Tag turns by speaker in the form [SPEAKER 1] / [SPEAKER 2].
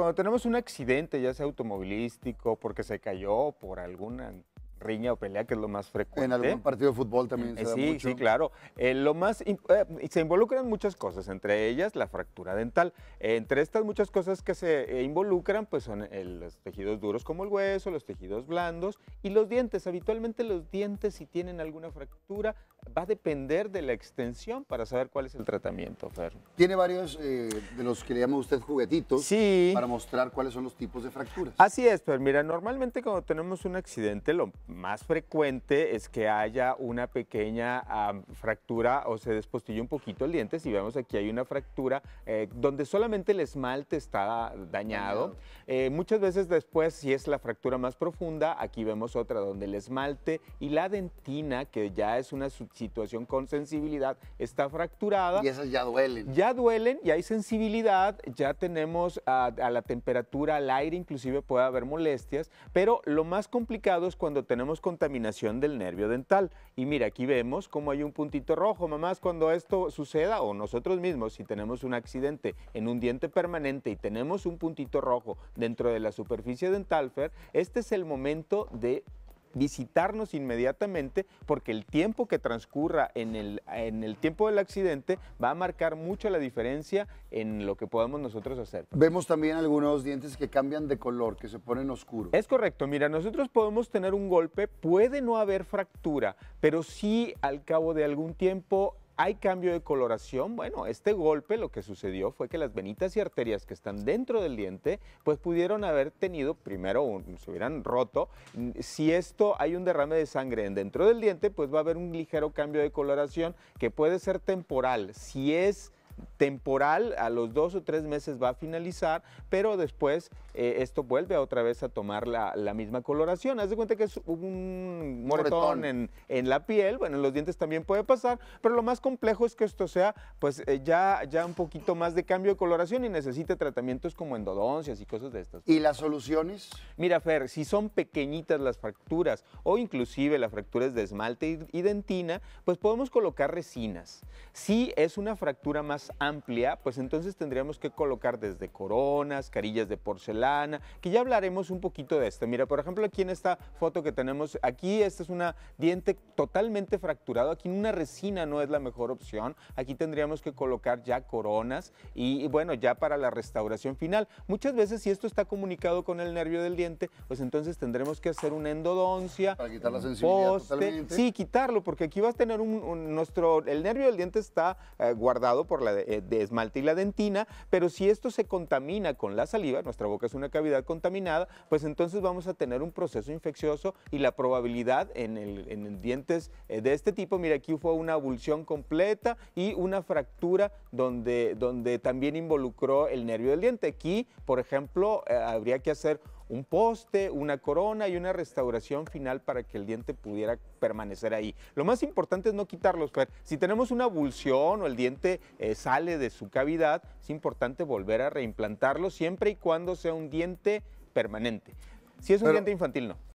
[SPEAKER 1] cuando tenemos un accidente, ya sea automovilístico, porque se cayó por alguna riña o pelea, que es lo más frecuente. En algún partido de fútbol también se eh, da sí, Sí, claro. Eh, lo más eh, se involucran muchas cosas, entre ellas la fractura dental. entre estas muchas cosas que se involucran, pues son los tejidos duros como el hueso, los tejidos blandos y los dientes. Habitualmente los dientes, si tienen alguna fractura, va a depender de la extensión para saber cuál es el tratamiento, Fer. Tiene varios de los que le llama usted juguetitos para mostrar cuáles son los tipos de fracturas. Así es, Fer. Mira, normalmente cuando tenemos un accidente, lo más frecuente es que haya una pequeña fractura o se despostille un poquito el diente. Si vemos aquí hay una fractura eh, donde solamente el esmalte está dañado. Eh, muchas veces después, si es la fractura más profunda, aquí vemos otra donde el esmalte y la dentina, que ya es una situación con sensibilidad, está fracturada. Y esas ya duelen. Ya duelen y hay sensibilidad, ya tenemos a, a la temperatura, al aire, inclusive puede haber molestias, pero lo más complicado es cuando tenemos contaminación del nervio dental. Y mira, aquí vemos cómo hay un puntito rojo, mamás, cuando esto suceda o nosotros mismos, si tenemos un accidente en un diente permanente y tenemos un puntito rojo dentro de la superficie dental, Fer, este es el momento de visitarnos inmediatamente porque el tiempo que transcurra en el, en el tiempo del accidente va a marcar mucho la diferencia en lo que podemos nosotros hacer. Vemos también algunos dientes que cambian de color, que se ponen oscuros. Es correcto, mira, nosotros podemos tener un golpe, puede no haber fractura, pero sí al cabo de algún tiempo hay cambio de coloración. Bueno, este golpe lo que sucedió fue que las venitas y arterias que están dentro del diente, pues pudieron haber tenido primero, se hubieran roto. Si esto hay un derrame de sangre dentro del diente, pues va a haber un ligero cambio de coloración que puede ser temporal. Si es temporal, a los dos o tres meses va a finalizar, pero después eh, esto vuelve otra vez a tomar la, misma coloración. Haz de cuenta que es un moretón, en, la piel, bueno, en los dientes también puede pasar, pero lo más complejo es que esto sea pues eh, ya, ya un poquito más de cambio de coloración y necesita tratamientos como endodoncias y cosas de estas. ¿Y las soluciones? Mira, Fer, si son pequeñitas las fracturas o inclusive las fracturas de esmalte y dentina, pues podemos colocar resinas. Si es una fractura más amplia, pues entonces tendríamos que colocar desde coronas, carillas de porcelana, que ya hablaremos un poquito de esto. Mira, por ejemplo, aquí en esta foto que tenemos, aquí esta es una diente totalmente fracturado, aquí en una resina no es la mejor opción, aquí tendríamos que colocar ya coronas y, bueno, ya para la restauración final. Muchas veces si esto está comunicado con el nervio del diente, pues entonces tendremos que hacer una endodoncia, para quitar la sensibilidad totalmente. sí, quitarlo, porque aquí vas a tener un, nuestro, el nervio del diente está eh, guardado por la eh, de, esmalte y la dentina, pero si esto se contamina con la saliva, nuestra boca es una cavidad contaminada, pues entonces vamos a tener un proceso infeccioso y la probabilidad en, el, dientes eh, de este tipo, mira aquí fue una abulsión completa y una fractura donde, donde también involucró el nervio del diente. Aquí, por ejemplo, eh, habría que hacer un poste, una corona y una restauración final para que el diente pudiera permanecer ahí. Lo más importante es no quitarlos, Si tenemos una abulsión o el diente eh, sale de su cavidad, es importante volver a reimplantarlo siempre y cuando sea un diente permanente. Si es un diente infantil, no.